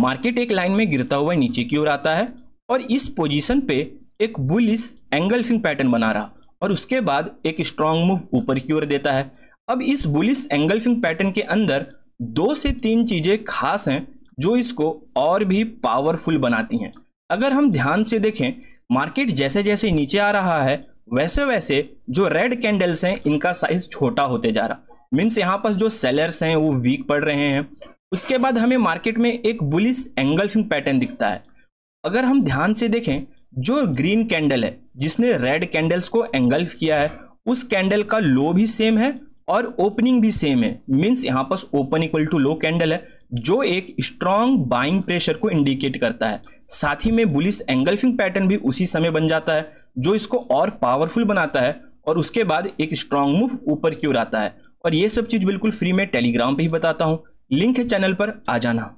market एक line में गिरता हुआ नीचे की ओर आता है और इस पोजीशन पे एक बुलिस एंगलफिंग पैटर्न बना रहा और उसके बाद एक स्ट्रांग मूव ऊपर की ओर देता है अब इस बुलिस एंगलफिंग पैटर्न के अंदर दो से तीन चीज़ें खास हैं जो इसको और भी पावरफुल बनाती हैं अगर हम ध्यान से देखें मार्केट जैसे जैसे नीचे आ रहा है वैसे वैसे जो रेड कैंडल्स हैं इनका साइज छोटा होते जा रहा मीन्स यहाँ पर जो सेलर्स हैं वो वीक पड़ रहे हैं उसके बाद हमें मार्केट में एक बुलिस एंगल्फिंग पैटर्न दिखता है अगर हम ध्यान से देखें जो ग्रीन कैंडल है जिसने रेड कैंडल्स को एंगल्फ किया है उस कैंडल का लो भी सेम है और ओपनिंग भी सेम है मीन्स यहाँ पर open equal to low candle है जो एक स्ट्रांग बाइंग प्रेशर को इंडिकेट करता है साथ ही में बुलिस एंगल्फिंग पैटर्न भी उसी समय बन जाता है जो इसको और पावरफुल बनाता है और उसके बाद एक स्ट्रांग मूव ऊपर की ओर आता है और ये सब चीज़ बिल्कुल फ्री में टेलीग्राम पे ही बताता हूँ लिंक है चैनल पर आ जाना